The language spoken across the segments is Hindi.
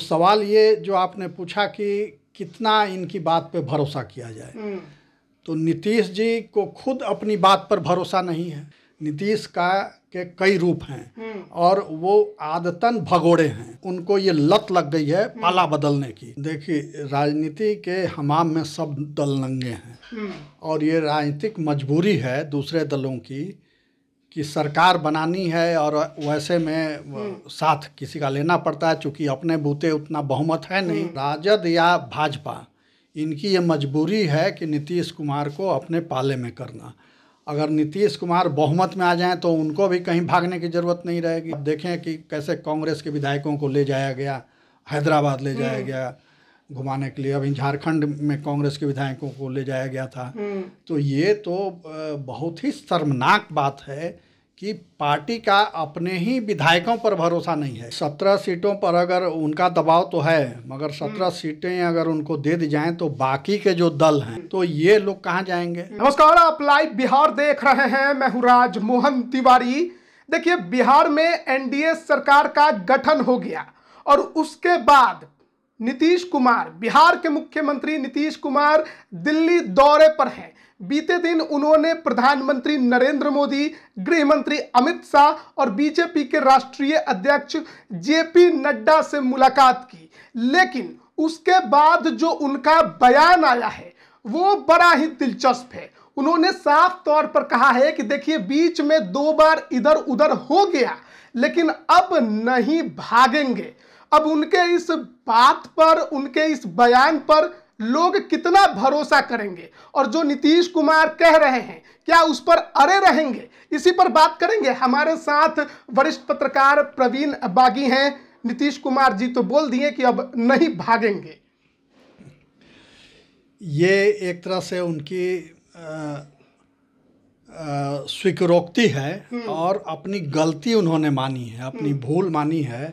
तो सवाल ये जो आपने पूछा कि कितना इनकी बात पे भरोसा किया जाए हम्म। तो नीतीश जी को खुद अपनी बात पर भरोसा नहीं है नीतीश का के कई रूप हैं हम्म। और वो आदतन भगोड़े हैं उनको ये लत लग गई है हम्म। पाला बदलने की देखिए राजनीति के हमाम में सब दल नंगे हैं और ये राजनीतिक मजबूरी है दूसरे दलों की कि सरकार बनानी है और वैसे में हम्म। साथ किसी का लेना पड़ता है चूँकि अपने बूते उतना बहुमत है नहीं हम्म। राजद या भाजपा इनकी ये मजबूरी है कि नीतीश कुमार को अपने पाले में करना अगर नीतीश कुमार बहुमत में आ जाएं तो उनको भी कहीं भागने की ज़रूरत नहीं रहेगी देखें कि कैसे कांग्रेस के विधायकों को ले जाया गया हैदराबाद ले जाया हम्म। गया घुमाने के लिए अभी झारखंड में कांग्रेस के विधायकों को ले जाया गया था हम्म। तो ये तो बहुत ही शर्मनाक बात है कि पार्टी का अपने ही विधायकों पर भरोसा नहीं है सत्रह सीटों पर अगर उनका दबाव तो है मगर सत्रह हम्म। सीटें अगर उनको दे दी जाएं तो बाकी के जो दल हैं हम्म। तो ये लोग कहाँ जाएंगे नमस्कार आप लाइव बिहार देख रहे हैं मैं हूँ मोहन तिवारी देखिए बिहार में एनडीए सरकार का गठन हो गया और उसके बाद नीतीश कुमार बिहार के मुख्यमंत्री नीतीश कुमार दिल्ली दौरे पर हैं बीते दिन उन्होंने प्रधानमंत्री नरेंद्र मोदी गृह मंत्री अमित शाह और बीजेपी के राष्ट्रीय अध्यक्ष जेपी नड्डा से मुलाकात की लेकिन उसके बाद जो उनका बयान आया है वो बड़ा ही दिलचस्प है उन्होंने साफ तौर पर कहा है कि देखिए बीच में दो बार इधर उधर हो गया लेकिन अब नहीं भागेंगे अब उनके इस बात पर उनके इस बयान पर लोग कितना भरोसा करेंगे और जो नीतीश कुमार कह रहे हैं क्या उस पर अरे रहेंगे इसी पर बात करेंगे हमारे साथ वरिष्ठ पत्रकार प्रवीण बागी हैं नीतीश कुमार जी तो बोल दिए कि अब नहीं भागेंगे ये एक तरह से उनकी स्वीकारोक्ति है हम्म। और अपनी गलती उन्होंने मानी है अपनी हम्म। भूल मानी है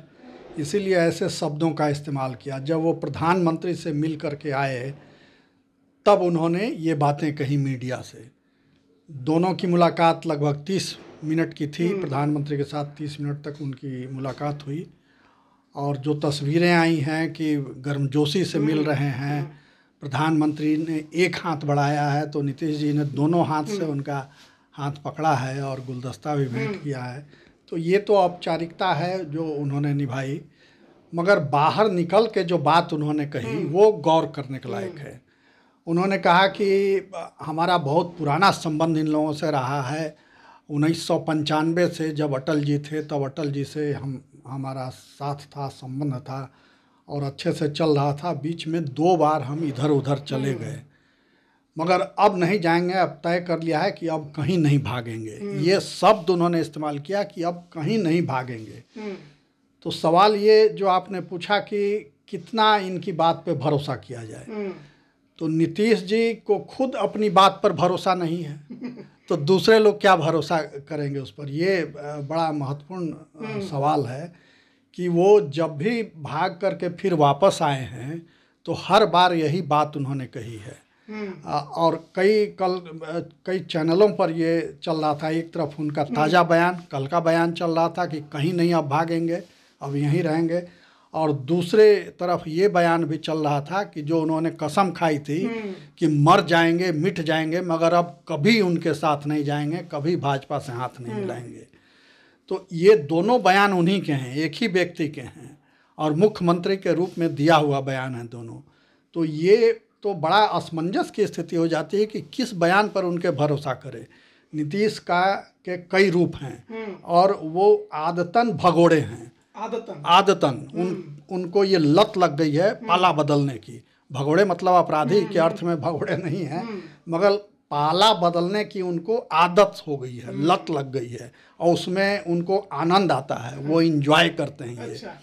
इसीलिए ऐसे शब्दों का इस्तेमाल किया जब वो प्रधानमंत्री से मिल कर के आए तब उन्होंने ये बातें कही मीडिया से दोनों की मुलाकात लगभग तीस मिनट की थी हम्म। प्रधानमंत्री के साथ तीस मिनट तक उनकी मुलाकात हुई और जो तस्वीरें आई हैं कि गर्मजोशी से मिल हम्म। रहे हैं हम्म। प्रधानमंत्री ने एक हाथ बढ़ाया है तो नीतीश जी ने दोनों हाथ से उनका हाथ पकड़ा है और गुलदस्ता भी भेंट किया है तो ये तो औपचारिकता है जो उन्होंने निभाई मगर बाहर निकल के जो बात उन्होंने कही हम्म। वो गौर करने के लायक हम्म। है उन्होंने कहा कि हमारा बहुत पुराना संबंध इन लोगों से रहा है उन्नीस से जब अटल जी थे तब अटल जी से हम हमारा साथ था संबंध था और अच्छे से चल रहा था बीच में दो बार हम इधर उधर चले हम्म। गए मगर अब नहीं जाएंगे अब तय कर लिया है कि अब कहीं नहीं भागेंगे हम्म। ये शब्द उन्होंने इस्तेमाल किया कि अब कहीं नहीं भागेंगे हम्म। तो सवाल ये जो आपने पूछा कि कितना इनकी बात पे भरोसा किया जाए हम्म। तो नीतीश जी को खुद अपनी बात पर भरोसा नहीं है तो दूसरे लोग क्या भरोसा करेंगे उस पर ये बड़ा महत्वपूर्ण सवाल है कि वो जब भी भाग करके फिर वापस आए हैं तो हर बार यही बात उन्होंने कही है हम्म। और कई कल कई चैनलों पर ये चल रहा था एक तरफ उनका हम्म। ताज़ा बयान कल का बयान चल रहा था कि कहीं नहीं अब भागेंगे अब यहीं रहेंगे और दूसरे तरफ ये बयान भी चल रहा था कि जो उन्होंने कसम खाई थी हम्म। कि मर जाएंगे मिट जाएंगे मगर अब कभी उनके साथ नहीं जाएंगे कभी भाजपा से हाथ नहीं मिलाएंगे तो ये दोनों बयान उन्हीं के हैं एक ही व्यक्ति के हैं और मुख्यमंत्री के रूप में दिया हुआ बयान है दोनों तो ये तो बड़ा असमंजस की स्थिति हो जाती है कि किस बयान पर उनके भरोसा करें नीतीश का के कई रूप हैं हम्म। और वो आदतन भगोड़े हैं आदतन आदतन उन हम्म। उनको ये लत लग गई है हम्म। पाला बदलने की भगोड़े मतलब अपराधी के अर्थ में भगोड़े नहीं हैं मगर पाला बदलने की उनको आदत हो गई है लत लग गई है और उसमें उनको आनंद आता है वो इंजॉय करते हैं ये अच्छा।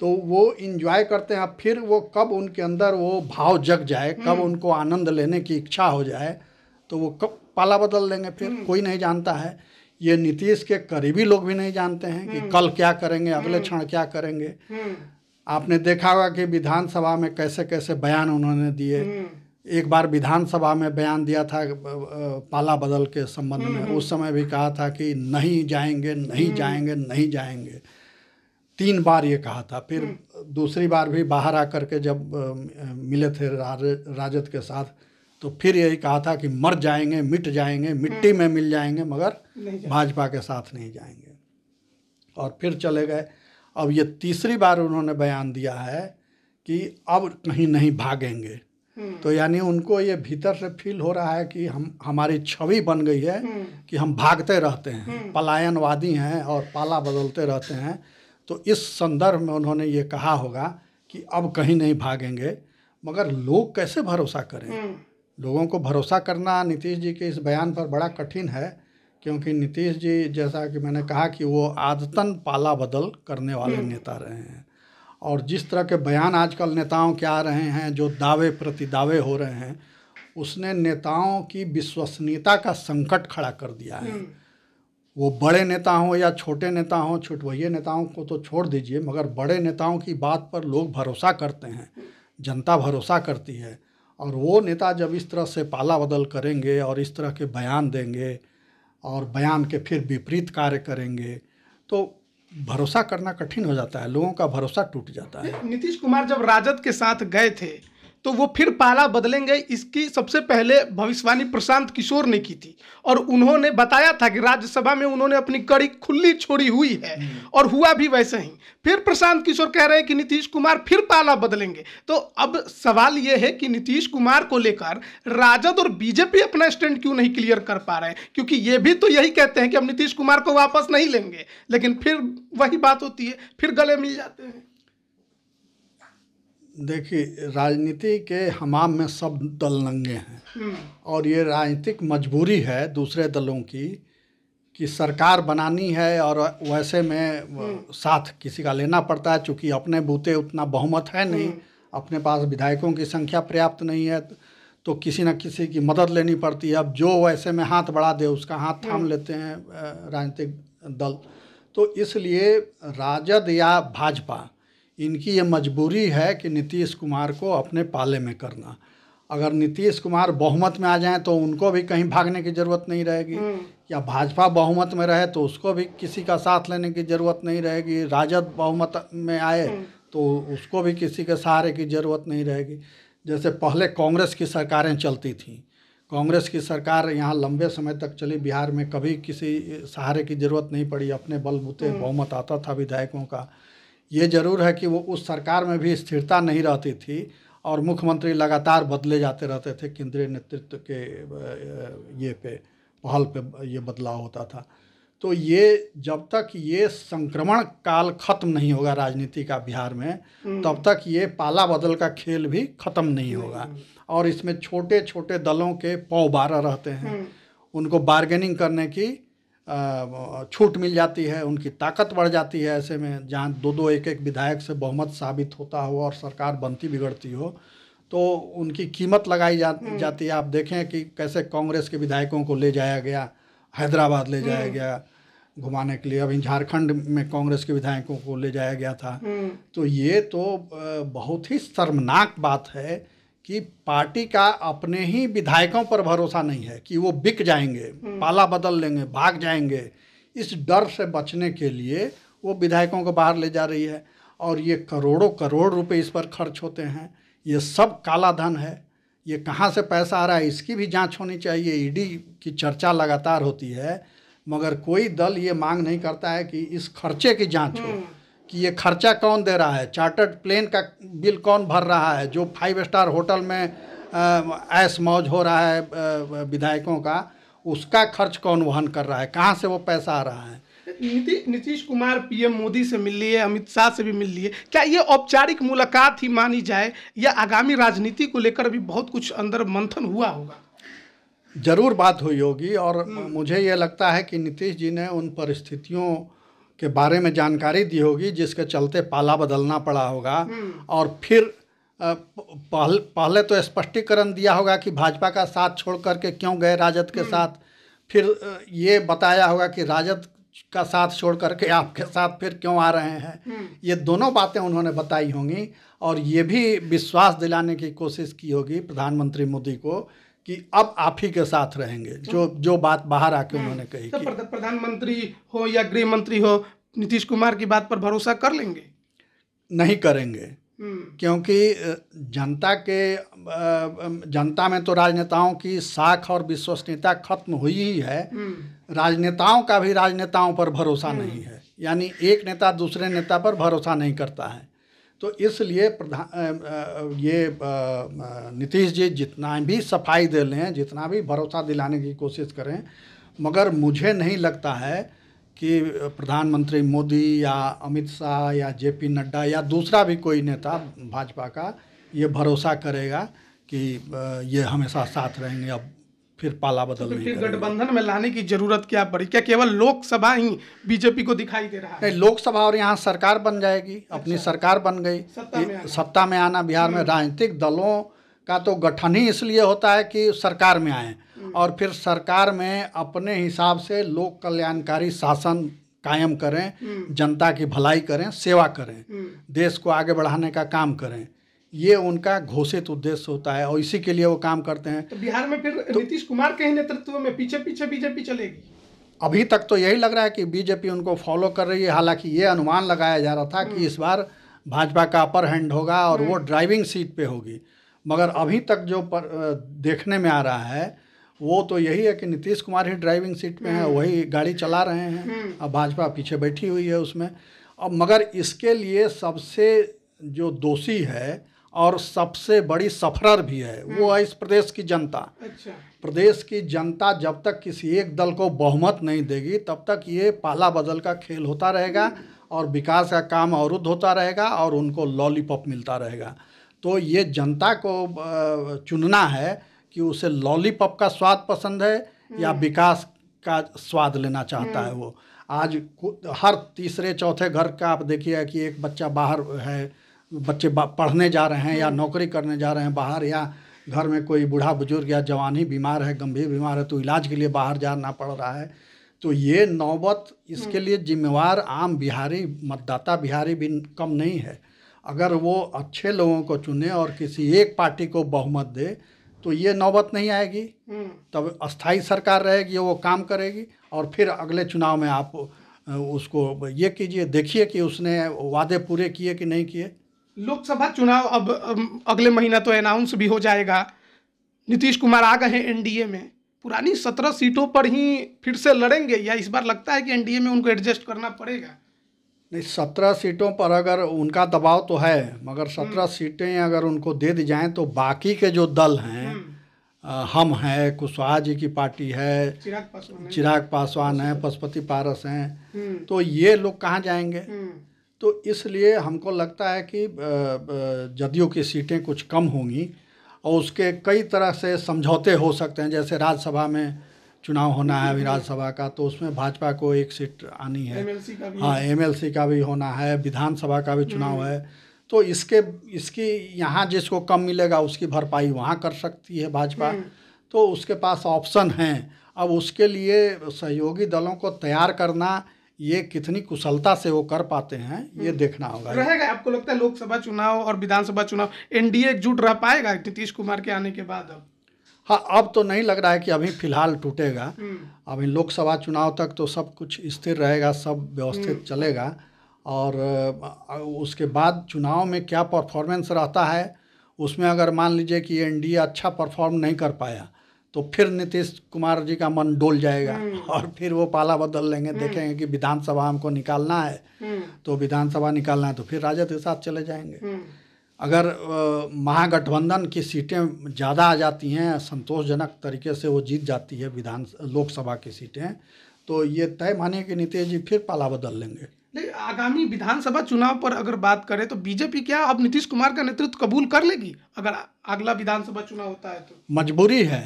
तो वो इन्जॉय करते हैं फिर वो कब उनके अंदर वो भाव जग जाए कब हम्म। उनको आनंद लेने की इच्छा हो जाए तो वो कब पाला बदल लेंगे फिर हम्म। कोई नहीं जानता है ये नीतीश के करीबी लोग भी नहीं जानते हैं कि हम्म। कल क्या करेंगे अगले क्षण क्या करेंगे आपने देखा होगा कि विधानसभा में कैसे कैसे बयान उन्होंने दिए एक बार विधानसभा में बयान दिया था पाला बदल के संबंध में उस समय भी कहा था कि नहीं जाएंगे नहीं जाएंगे नहीं जाएंगे तीन बार ये कहा था फिर हम्म। दूसरी बार भी बाहर आकर के जब मिले थे राजद के साथ तो फिर यही कहा था कि मर जाएंगे मिट जाएंगे मिट्टी हम्म। में मिल जाएंगे मगर भाजपा के साथ नहीं जाएंगे और फिर चले गए अब ये तीसरी बार उन्होंने बयान दिया है कि अब कहीं नहीं भागेंगे हम्म। तो यानी उनको ये भीतर से फील हो रहा है कि हम हमारी छवि बन गई है कि हम भागते रहते हैं पलायनवादी हैं और पाला बदलते रहते हैं तो इस संदर्भ में उन्होंने ये कहा होगा कि अब कहीं नहीं भागेंगे मगर लोग कैसे भरोसा करें हम्म। लोगों को भरोसा करना नीतीश जी के इस बयान पर बड़ा कठिन है क्योंकि नीतीश जी जैसा कि मैंने कहा कि वो आदतन पाला बदल करने वाले हम्म। नेता रहे हैं और जिस तरह के बयान आजकल नेताओं के आ रहे हैं जो दावे प्रति दावे हो रहे हैं उसने नेताओं की विश्वसनीयता का संकट खड़ा कर दिया है हम्म। वो बड़े नेता हों या छोटे नेता हों छुटवैये नेताओं को तो छोड़ दीजिए मगर बड़े नेताओं की बात पर लोग भरोसा करते हैं जनता भरोसा करती है और वो नेता जब इस तरह से पाला बदल करेंगे और इस तरह के बयान देंगे और बयान के फिर विपरीत कार्य करेंगे तो भरोसा करना कठिन हो जाता है लोगों का भरोसा टूट जाता है नीतीश कुमार जब राजद के साथ गए थे तो वो फिर पाला बदलेंगे इसकी सबसे पहले भविष्यवाणी प्रशांत किशोर ने की थी और उन्होंने बताया था कि राज्यसभा में उन्होंने अपनी कड़ी खुली छोड़ी हुई है हम्म। और हुआ भी वैसे ही फिर प्रशांत किशोर कह रहे हैं कि नीतीश कुमार फिर पाला बदलेंगे तो अब सवाल यह है कि नीतीश कुमार को लेकर राजद और बीजेपी अपना स्टैंड क्यों नहीं क्लियर कर पा रहे हैं क्योंकि ये भी तो यही कहते हैं कि अब नीतीश कुमार को वापस नहीं लेंगे लेकिन फिर वही बात होती है फिर गले मिल जाते हैं देखिए राजनीति के हमाम में सब दल नंगे हैं हम्म। और ये राजनीतिक मजबूरी है दूसरे दलों की कि सरकार बनानी है और वैसे में हम्म। साथ किसी का लेना पड़ता है चूँकि अपने बूते उतना बहुमत है नहीं हम्म। अपने पास विधायकों की संख्या पर्याप्त नहीं है तो किसी न किसी की मदद लेनी पड़ती है अब जो वैसे में हाथ बढ़ा दे उसका हाथ थाम लेते हैं राजनीतिक दल तो इसलिए राजद या भाजपा इनकी ये मजबूरी है कि नीतीश कुमार को अपने पाले में करना अगर नीतीश कुमार बहुमत में आ जाएं तो उनको भी कहीं भागने की ज़रूरत नहीं रहेगी हम्म। या भाजपा बहुमत में रहे तो उसको भी किसी का साथ लेने की ज़रूरत नहीं रहेगी राजद बहुमत में आए हम्म। तो उसको भी किसी के सहारे की ज़रूरत नहीं रहेगी जैसे पहले कांग्रेस की सरकारें चलती थीं कांग्रेस की सरकार यहाँ लंबे समय तक चली बिहार में कभी किसी सहारे की ज़रूरत नहीं पड़ी अपने बलबूते हम्म। बहुमत आता था विधायकों का ये ज़रूर है कि वो उस सरकार में भी स्थिरता नहीं रहती थी और मुख्यमंत्री लगातार बदले जाते रहते थे केंद्रीय नेतृत्व के ये पे पहल पे ये बदलाव होता था तो ये जब तक ये संक्रमण काल खत्म नहीं होगा राजनीति का बिहार में हम्म। तब तक ये पाला बदल का खेल भी खत्म नहीं हम्म। होगा और इसमें छोटे छोटे दलों के पौ बारह रहते हैं हम्म। उनको बार्गेनिंग करने की छूट मिल जाती है उनकी ताकत बढ़ जाती है ऐसे में जहाँ दो दो एक एक विधायक से बहुमत साबित होता हो और सरकार बनती बिगड़ती हो तो उनकी कीमत लगाई जा, हम्म। जाती है आप देखें कि कैसे कांग्रेस के विधायकों को ले जाया गया हैदराबाद ले जाया हम्म। गया घुमाने के लिए अभी झारखंड में कांग्रेस के विधायकों को ले जाया गया था हम्म। तो ये तो बहुत ही शर्मनाक बात है कि पार्टी का अपने ही विधायकों पर भरोसा नहीं है कि वो बिक जाएंगे हम्म। पाला बदल लेंगे भाग जाएंगे इस डर से बचने के लिए वो विधायकों को बाहर ले जा रही है और ये करोड़ों करोड़ रुपए इस पर खर्च होते हैं ये सब काला धन है ये कहाँ से पैसा आ रहा है इसकी भी जांच होनी चाहिए ईडी की चर्चा लगातार होती है मगर कोई दल ये मांग नहीं करता है कि इस खर्चे की जांच हो हम्म। कि ये खर्चा कौन दे रहा है चार्टर्ड प्लेन का बिल कौन भर रहा है जो फाइव स्टार होटल में ऐश मौज हो रहा है विधायकों का उसका खर्च कौन वहन कर रहा है कहाँ से वो पैसा आ रहा है नीति नीतीश कुमार पीएम मोदी से मिल लिए अमित शाह से भी मिल लिए क्या ये औपचारिक मुलाकात ही मानी जाए या आगामी राजनीति को लेकर भी बहुत कुछ अंदर मंथन हुआ होगा जरूर बात हुई होगी और हम्म। मुझे ये लगता है कि नीतीश जी ने उन परिस्थितियों के बारे में जानकारी दी होगी जिसके चलते पाला बदलना पड़ा होगा हम्म। और फिर पहले पहले तो स्पष्टीकरण दिया होगा कि भाजपा का साथ छोड़ करके क्यों गए राजद के हम्म। साथ फिर ये बताया होगा कि राजद का साथ छोड़ करके आपके साथ फिर क्यों आ रहे हैं हम्म। ये दोनों बातें उन्होंने बताई होंगी और ये भी विश्वास दिलाने की कोशिश की होगी प्रधानमंत्री मोदी को कि अब आप ही के साथ रहेंगे जो जो बात बाहर आके हाँ। उन्होंने कही तो प्रधानमंत्री हो या गृह मंत्री हो नीतीश कुमार की बात पर भरोसा कर लेंगे नहीं करेंगे हम्म। क्योंकि जनता के जनता में तो राजनेताओं की साख और विश्वसनीयता खत्म हुई ही है हम्म। राजनेताओं का भी राजनेताओं पर भरोसा हम्म। नहीं है यानी एक नेता दूसरे नेता पर भरोसा नहीं करता है तो इसलिए प्रधान ये नीतीश जी जितना भी सफाई दे लें जितना भी भरोसा दिलाने की कोशिश करें मगर मुझे नहीं लगता है कि प्रधानमंत्री मोदी या अमित शाह या जे पी नड्डा या दूसरा भी कोई नेता भाजपा का ये भरोसा करेगा कि ये हमेशा साथ रहेंगे अब फिर पाला बदल तो फिर गठबंधन में लाने की जरूरत क्या पड़ी क्या केवल लोकसभा ही बीजेपी को दिखाई दे रहा है लोकसभा और यहाँ सरकार बन जाएगी अच्छा। अपनी सरकार बन गई सत्ता में, सत्ता में आना बिहार में हम्म। राजनीतिक दलों का तो गठन ही इसलिए होता है कि सरकार में आए हम्म। और फिर सरकार में अपने हिसाब से लोक कल्याणकारी शासन कायम करें हम्म। जनता की भलाई करें सेवा करें देश को आगे बढ़ाने का काम करें ये उनका घोषित उद्देश्य होता है और इसी के लिए वो काम करते हैं तो बिहार में फिर तो, नीतीश कुमार के ही नेतृत्व में पीछे पीछे बीजेपी चलेगी अभी तक तो यही लग रहा है कि बीजेपी उनको फॉलो कर रही है हालांकि ये अनुमान लगाया जा रहा था कि इस हम्म। बार भाजपा का अपर हैंड होगा और वो ड्राइविंग हम्म। सीट पे होगी मगर अभी तक जो पर, देखने में आ रहा है वो तो यही है कि नीतीश कुमार ही ड्राइविंग सीट पे है हम्म। वही गाड़ी चला रहे हैं अब भाजपा पीछे बैठी हुई है उसमें अब मगर इसके लिए सबसे जो दोषी है और सबसे बड़ी सफरर भी है वो हम्म। है इस प्रदेश की जनता अच्छा। प्रदेश की जनता जब तक किसी एक दल को बहुमत नहीं देगी तब तक ये पाला बदल का खेल होता रहेगा हम्म। और विकास का काम अवरुद्ध होता रहेगा और उनको लॉलीपॉप मिलता रहेगा तो ये जनता को चुनना है कि उसे लॉलीपॉप का स्वाद पसंद है हम्म। या विकास का स्वाद लेना चाहता है वो आज हर तीसरे चौथे घर का आप देखिए कि एक बच्चा बाहर है बच्चे पढ़ने जा रहे हैं या हम्म। नौकरी करने जा रहे हैं बाहर या घर में कोई बूढ़ा बुजुर्ग या जवानी बीमार है गंभीर बीमार है तो इलाज के लिए बाहर जाना पड़ रहा है तो ये नौबत इसके हम्म। लिए जिम्मेवार आम बिहारी मतदाता बिहारी भी कम नहीं है अगर वो अच्छे लोगों को चुने और किसी एक पार्टी को बहुमत दे तो ये नौबत नहीं आएगी हम्म। तब अस्थाई सरकार रहेगी वो काम करेगी और फिर अगले चुनाव में आप उसको ये कीजिए देखिए कि उसने वादे पूरे किए कि नहीं किए लोकसभा चुनाव अब अगले महीना तो अनाउंस भी हो जाएगा नीतीश कुमार आ गए हैं एनडीए में पुरानी सत्रह सीटों पर ही फिर से लड़ेंगे या इस बार लगता है कि एनडीए में उनको एडजस्ट करना पड़ेगा नहीं सत्रह सीटों पर अगर उनका दबाव तो है मगर सत्रह हम्म। सीटें अगर उनको दे दी जाएं तो बाकी के जो दल हैं हम्म। हम हैं कुशवाहा जी की पार्टी है चिराग पासवान है पशुपति पारस हैं हम्म। तो ये लोग कहाँ जाएंगे तो इसलिए हमको लगता है कि जदयू की सीटें कुछ कम होंगी और उसके कई तरह से समझौते हो सकते हैं जैसे राज्यसभा में चुनाव होना है अभी राज्यसभा का तो उसमें भाजपा को एक सीट आनी है हाँ एम एल का भी होना है विधानसभा का भी चुनाव है तो इसके इसकी यहाँ जिसको कम मिलेगा उसकी भरपाई वहाँ कर सकती है भाजपा हम्म। तो उसके पास ऑप्शन हैं अब उसके लिए सहयोगी दलों को तैयार करना ये कितनी कुशलता से वो कर पाते हैं ये हम्म। देखना होगा रहेगा आपको लगता है लोकसभा चुनाव और विधानसभा चुनाव एनडीए एकजुट रह पाएगा नीतीश कुमार के आने के बाद अब हाँ अब तो नहीं लग रहा है कि अभी फिलहाल टूटेगा हम्म। अभी लोकसभा चुनाव तक तो सब कुछ स्थिर रहेगा सब व्यवस्थित हम्म। चलेगा और उसके बाद चुनाव में क्या परफॉर्मेंस रहता है उसमें अगर मान लीजिए कि एनडीए अच्छा परफॉर्म नहीं कर पाया तो फिर नीतीश कुमार जी का मन डोल जाएगा हम्म। और फिर वो पाला बदल लेंगे हम्म। देखेंगे कि विधानसभा हमको निकालना है हम्म। तो विधानसभा निकालना है तो फिर राजद के साथ चले जाएंगे अगर महागठबंधन की सीटें ज़्यादा आ जाती हैं संतोषजनक तरीके से वो जीत जाती है विधान लोकसभा की सीटें तो ये तय माने कि नीतीश जी फिर पाला बदल लेंगे नहीं आगामी विधानसभा चुनाव पर अगर बात करें तो बीजेपी क्या अब नीतीश कुमार का नेतृत्व कबूल कर लेगी अगर अगला विधानसभा चुनाव होता है तो मजबूरी है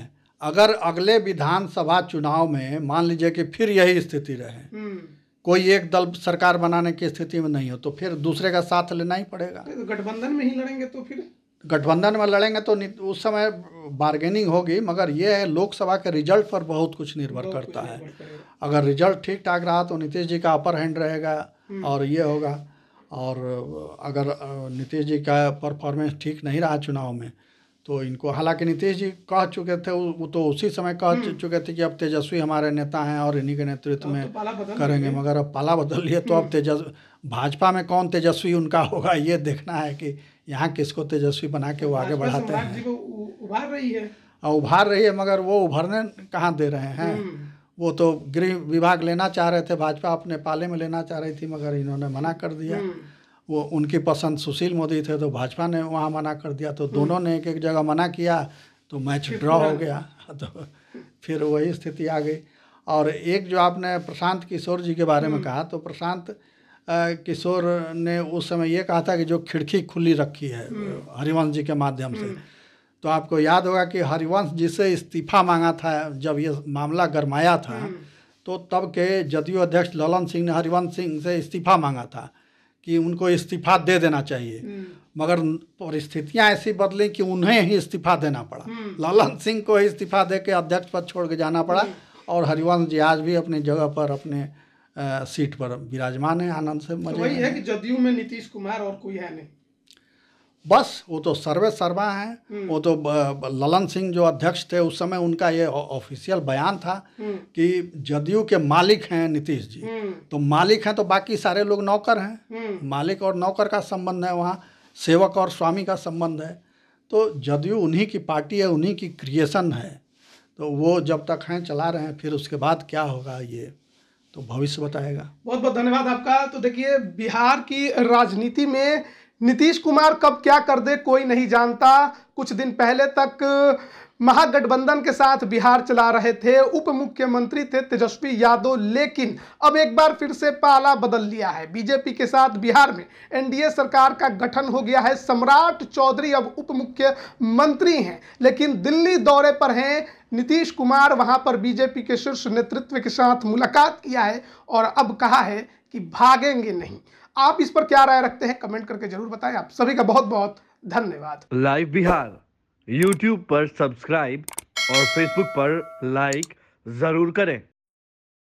अगर अगले विधानसभा चुनाव में मान लीजिए कि फिर यही स्थिति रहे हम्म। कोई एक दल सरकार बनाने की स्थिति में नहीं हो तो फिर दूसरे का साथ लेना ही पड़ेगा तो गठबंधन में ही लड़ेंगे तो फिर गठबंधन में लड़ेंगे तो उस समय बार्गेनिंग होगी मगर यह है लोकसभा के रिजल्ट पर बहुत कुछ निर्भर करता है अगर रिजल्ट ठीक ठाक रहा तो नीतीश जी का अपर हैंड रहेगा हम्म। और ये होगा और अगर नीतीश जी का परफॉर्मेंस ठीक नहीं रहा चुनाव में तो इनको हालांकि नीतीश जी कह चुके थे वो तो उसी समय कह हम्म। चुके थे कि अब तेजस्वी हमारे नेता हैं और इन्हीं के नेतृत्व में तो करेंगे मगर अब पाला बदल लिए तो अब हम्म। तेजस भाजपा में कौन तेजस्वी उनका होगा ये देखना है कि यहाँ किसको तेजस्वी बना के वो आगे बढ़ाते हैं उभार रही है और उभार रही है मगर वो उभरने कहाँ दे रहे हैं हम्म। वो तो गृह विभाग लेना चाह रहे थे भाजपा अपने पाले में लेना चाह रही थी मगर इन्होंने मना कर दिया वो उनकी पसंद सुशील मोदी थे तो भाजपा ने वहाँ मना कर दिया तो दोनों ने एक एक जगह मना किया तो मैच ड्रॉ हो गया तो फिर वही स्थिति आ गई और एक जो आपने प्रशांत किशोर जी के बारे में हम्म। कहा तो प्रशांत किशोर ने उस समय ये कहा था कि जो खिड़की खुली रखी है हम्म। हरिवंश जी के माध्यम से हम्म। तो आपको याद होगा कि हरिवंश जी से इस्तीफा मांगा था जब ये मामला गरमाया था तो तब के जदयू अध्यक्ष ललन सिंह ने हरिवंश सिंह से इस्तीफा मांगा था कि उनको इस्तीफा दे देना चाहिए हम्म। मगर परिस्थितियां ऐसी बदली कि उन्हें ही इस्तीफा देना पड़ा हम्म। ललन सिंह को ही इस्तीफा दे के अध्यक्ष पद छोड़ के जाना पड़ा हम्म। और हरिवंश जी आज भी अपनी जगह पर अपने सीट पर विराजमान है आनंद से तो मजे तो वही है कि जदयू में नीतीश कुमार और कोई है नहीं बस वो तो सर्वे सर्वा हैं हम्म। वो तो ललन सिंह जो अध्यक्ष थे उस समय उनका ये ऑफिशियल बयान था हम्म। कि जदयू के मालिक हैं नीतीश जी हम्म। तो मालिक हैं तो बाकी सारे लोग नौकर हैं मालिक और नौकर का संबंध है वहाँ सेवक और स्वामी का संबंध है तो जदयू उन्हीं की पार्टी है उन्हीं की क्रिएशन है तो वो जब तक हैं चला रहे हैं फिर उसके बाद क्या होगा ये तो भविष्य बताएगा बहुत बहुत धन्यवाद आपका तो देखिए बिहार की राजनीति में नीतीश कुमार कब क्या कर दे कोई नहीं जानता कुछ दिन पहले तक महागठबंधन के साथ बिहार चला रहे थे उप मुख्यमंत्री थे तेजस्वी यादव लेकिन अब एक बार फिर से पाला बदल लिया है बीजेपी के साथ बिहार में एनडीए सरकार का गठन हो गया है सम्राट चौधरी अब उप मुख्यमंत्री हैं लेकिन दिल्ली दौरे पर हैं नीतीश कुमार वहां पर बीजेपी के शीर्ष नेतृत्व के साथ मुलाकात किया है और अब कहा है कि भागेंगे नहीं आप इस पर क्या राय रखते हैं कमेंट करके जरूर बताएं आप सभी का बहुत बहुत धन्यवाद लाइव बिहार यूट्यूब पर सब्सक्राइब और फेसबुक पर लाइक जरूर करें